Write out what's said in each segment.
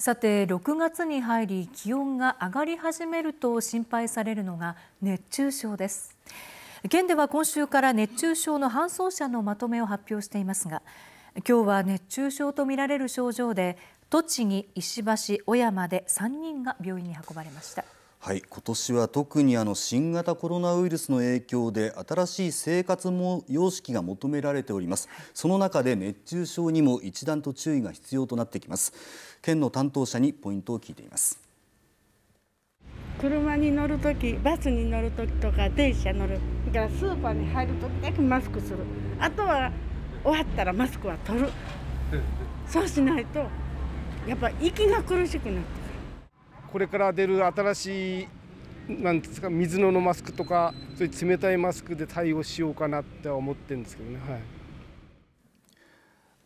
さて6月に入り気温が上がり始めると心配されるのが熱中症です県では今週から熱中症の搬送者のまとめを発表していますが今日は熱中症とみられる症状で栃木、石橋、小山で3人が病院に運ばれました。はい、今年は特にあの新型コロナウイルスの影響で新しい生活も様式が求められております、その中で熱中症にも一段と注意が必要となってきます県の担当者にポイントを聞いています車に乗るときバスに乗るときとか電車乗るだからスーパーに入るときだけマスクするあとは終わったらマスクは取るそうしないとやっぱ息が苦しくなってこれから出る新しいなんですか水のマスクとかそういう冷たいマスクで対応しようかなって思ってるんですけどね、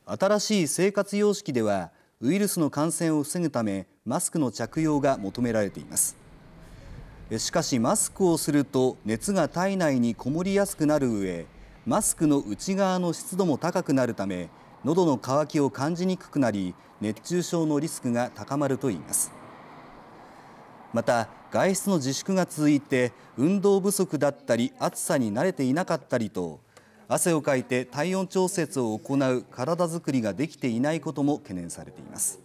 はい、新しい生活様式ではウイルスの感染を防ぐためマスクの着用が求められていますしかしマスクをすると熱が体内にこもりやすくなる上マスクの内側の湿度も高くなるため喉の渇きを感じにくくなり熱中症のリスクが高まるといいます。また外出の自粛が続いて運動不足だったり暑さに慣れていなかったりと汗をかいて体温調節を行う体づくりができていないことも懸念されています。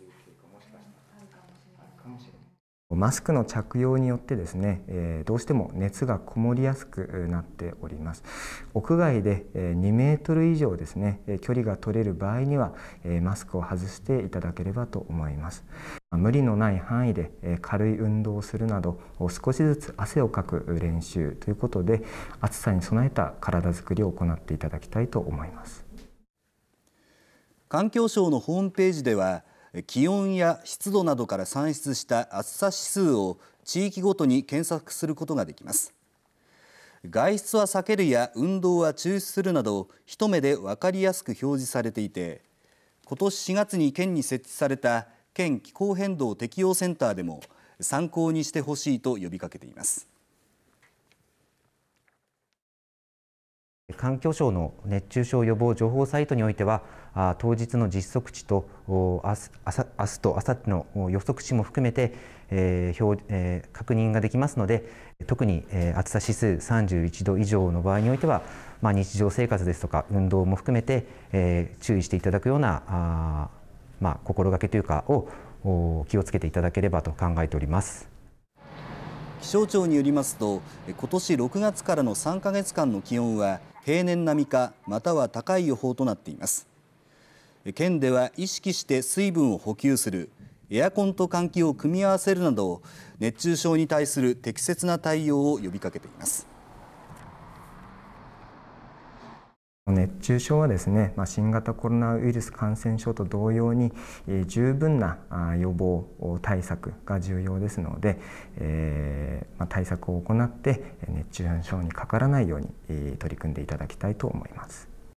マスクの着用によってですね、どうしても熱がこもりやすくなっております。屋外で2メートル以上ですね、距離が取れる場合には、マスクを外していただければと思います。無理のない範囲で軽い運動をするなど、少しずつ汗をかく練習ということで、暑さに備えた体づくりを行っていただきたいと思います。環境省のホームページでは気温や湿度などから算出した暑さ指数を地域ごとに検索することができます外出は避けるや運動は中止するなど一目で分かりやすく表示されていて今年4月に県に設置された県気候変動適用センターでも参考にしてほしいと呼びかけています。環境省の熱中症予防情報サイトにおいては、当日の実測値と明日明日と明後日の予測値も含めて、確認ができますので、特に、暑さ指数31度以上の場合においては、日常生活ですとか運動も含めて、注意していただくような心がけというかを気をつけていただければと考えております。気象庁によりますと今年6月からの3か月間の気温は平年並みかまたは高い予報となっています県では意識して水分を補給するエアコンと換気を組み合わせるなど熱中症に対する適切な対応を呼びかけています熱中症はですね、まあ、新型コロナウイルス感染症と同様に、え十分な予防対策が重要ですので、えま対策を行って熱中症にかからないように取り組んでいただきたいと思います。